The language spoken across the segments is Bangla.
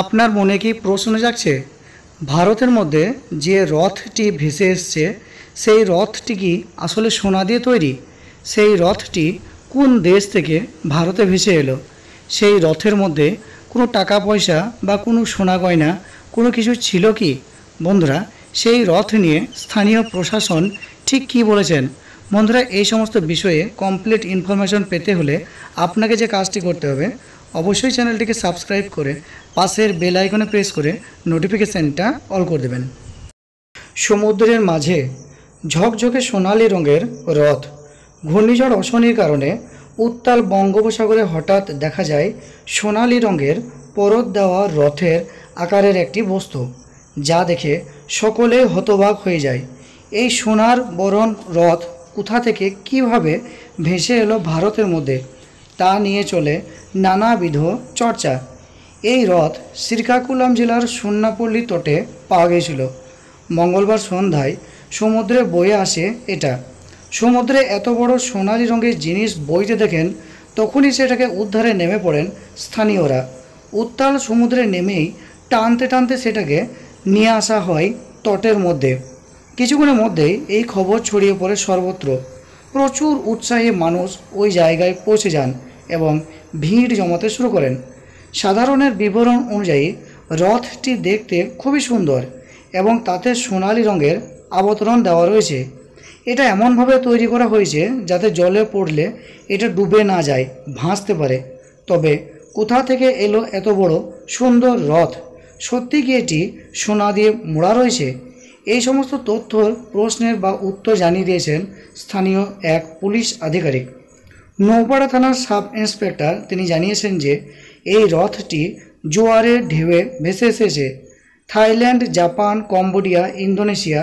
আপনার মনে কি প্রশ্ন যাচ্ছে ভারতের মধ্যে যে রথটি ভেসে এসছে সেই রথটি কি আসলে সোনা দিয়ে তৈরি সেই রথটি কোন দেশ থেকে ভারতে ভেসে এলো সেই রথের মধ্যে কোনো টাকা পয়সা বা কোনো সোনা গয়না কোনো কিছু ছিল কি বন্ধুরা সেই রথ নিয়ে স্থানীয় প্রশাসন ঠিক কি বলেছেন বন্ধুরা এই সমস্ত বিষয়ে কমপ্লিট ইনফরমেশন পেতে হলে আপনাকে যে কাজটি করতে হবে অবশ্যই চ্যানেলটিকে সাবস্ক্রাইব করে পাশের বেল আইকনে প্রেস করে নোটিফিকেশানটা অল করে দেবেন সমুদ্রের মাঝে ঝকঝকে সোনালি রঙের রথ ঘূর্ণিঝড় অশনির কারণে উত্তাল বঙ্গোপসাগরে হঠাৎ দেখা যায় সোনালি রঙের পরত দেওয়া রথের আকারের একটি বস্তু যা দেখে সকলে হতবাক হয়ে যায় এই সোনার বরণ রথ কোথা থেকে কিভাবে ভেসে এলো ভারতের মধ্যে তা নিয়ে চলে নানাবিধ চর্চা এই রথ শ্রীকাকুলাম জেলার সুন্নাপল্লী তটে পাওয়া গেছিল মঙ্গলবার সন্ধ্যায় সমুদ্রে বয়ে আসে এটা সমুদ্রে এত বড় সোনালি রঙের জিনিস বইতে দেখেন তখনই সেটাকে উদ্ধারে নেমে পড়েন স্থানীয়রা উত্তাল সমুদ্রে নেমেই টানতে টানতে সেটাকে নিয়ে আসা হয় তটের মধ্যে কিছুক্ষণের মধ্যেই এই খবর ছড়িয়ে পড়ে সর্বত্র প্রচুর উৎসাহে মানুষ ওই জায়গায় পৌঁছে যান এবং ভিড় জমাতে শুরু করেন সাধারণের বিবরণ অনুযায়ী রথটি দেখতে খুবই সুন্দর এবং তাতে সোনালি রঙের আবতরণ দেওয়া রয়েছে এটা এমনভাবে তৈরি করা হয়েছে যাতে জলে পড়লে এটা ডুবে না যায় ভাসতে পারে তবে কোথা থেকে এলো এত বড় সুন্দর রথ সত্যি কি এটি সোনা দিয়ে মোড়া রয়েছে এই সমস্ত তথ্যর প্রশ্নের বা উত্তর জানিয়ে দিয়েছেন স্থানীয় এক পুলিশ আধিকারিক নৌপাড়া থানার সাব ইন্সপেক্টর তিনি জানিয়েছেন যে এই রথটি জোয়ারের ঢেউয়ে ভেসে এসেছে থাইল্যান্ড জাপান কম্বোডিয়া ইন্দোনেশিয়া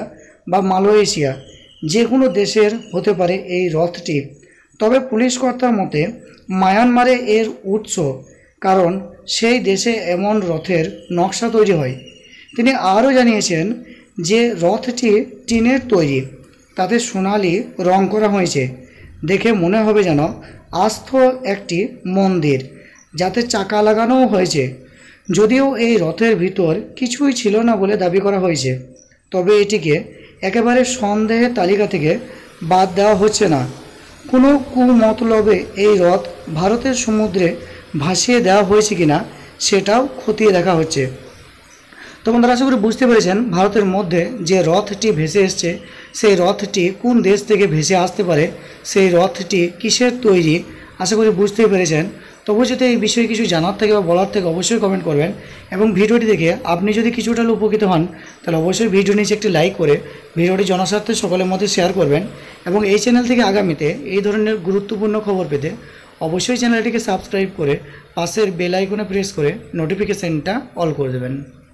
বা মালয়েশিয়া যে কোনো দেশের হতে পারে এই রথটি তবে পুলিশ কর্তার মতে মায়ানমারে এর উৎস কারণ সেই দেশে এমন রথের নকশা তৈরি হয় তিনি আরও জানিয়েছেন যে রথটি টিনের তৈরি তাতে সোনালি রং করা হয়েছে দেখে মনে হবে যেন আস্থ একটি মন্দির যাতে চাকা লাগানোও হয়েছে যদিও এই রথের ভিতর কিছুই ছিল না বলে দাবি করা হয়েছে তবে এটিকে একেবারে সন্দেহের তালিকা থেকে বাদ দেওয়া হচ্ছে না কোনো কুমতলবে এই রথ ভারতের সমুদ্রে ভাসিয়ে দেওয়া হয়েছে কিনা সেটাও খতিয়ে দেখা হচ্ছে তো বন্ধুরা আশা করি বুঝতে পেরেছেন ভারতের মধ্যে যে রথটি ভেসে এসছে সেই রথটি কোন দেশ থেকে ভেসে আসতে পারে সেই রথটি কিসের তৈরি আশা করি বুঝতে পেরেছেন তবু যদি এই বিষয়ে কিছু জানার থেকে বা বলার থেকে অবশ্যই কমেন্ট করবেন এবং ভিডিওটি দেখে আপনি যদি কিছুটা উপকৃত হন তাহলে অবশ্যই ভিডিও নিচে একটি লাইক করে ভিডিওটি জনস্বার্থে সকলের মধ্যে শেয়ার করবেন এবং এই চ্যানেল থেকে আগামীতে এই ধরনের গুরুত্বপূর্ণ খবর পেতে অবশ্যই চ্যানেলটিকে সাবস্ক্রাইব করে পাশের বেল আইকনে প্রেস করে নোটিফিকেশানটা অল করে দেবেন